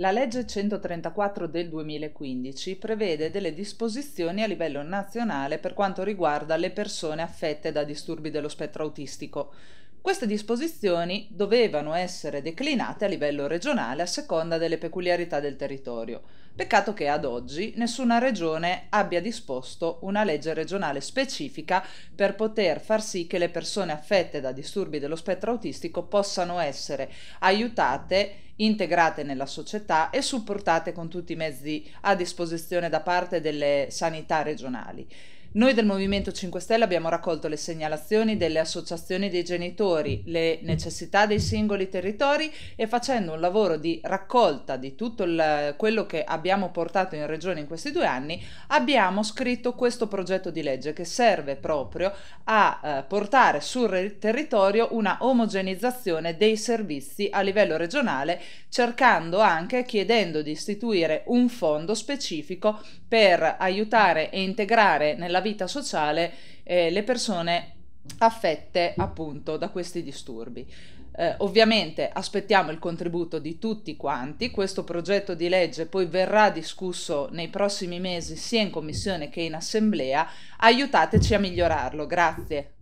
La legge 134 del 2015 prevede delle disposizioni a livello nazionale per quanto riguarda le persone affette da disturbi dello spettro autistico, queste disposizioni dovevano essere declinate a livello regionale a seconda delle peculiarità del territorio. Peccato che ad oggi nessuna regione abbia disposto una legge regionale specifica per poter far sì che le persone affette da disturbi dello spettro autistico possano essere aiutate integrate nella società e supportate con tutti i mezzi a disposizione da parte delle sanità regionali. Noi del Movimento 5 Stelle abbiamo raccolto le segnalazioni delle associazioni dei genitori, le necessità dei singoli territori e facendo un lavoro di raccolta di tutto il, quello che abbiamo portato in regione in questi due anni, abbiamo scritto questo progetto di legge che serve proprio a eh, portare sul territorio una omogenizzazione dei servizi a livello regionale, cercando anche, chiedendo di istituire un fondo specifico per aiutare e integrare nella vita vita sociale eh, le persone affette appunto da questi disturbi. Eh, ovviamente aspettiamo il contributo di tutti quanti, questo progetto di legge poi verrà discusso nei prossimi mesi sia in commissione che in assemblea, aiutateci a migliorarlo, grazie.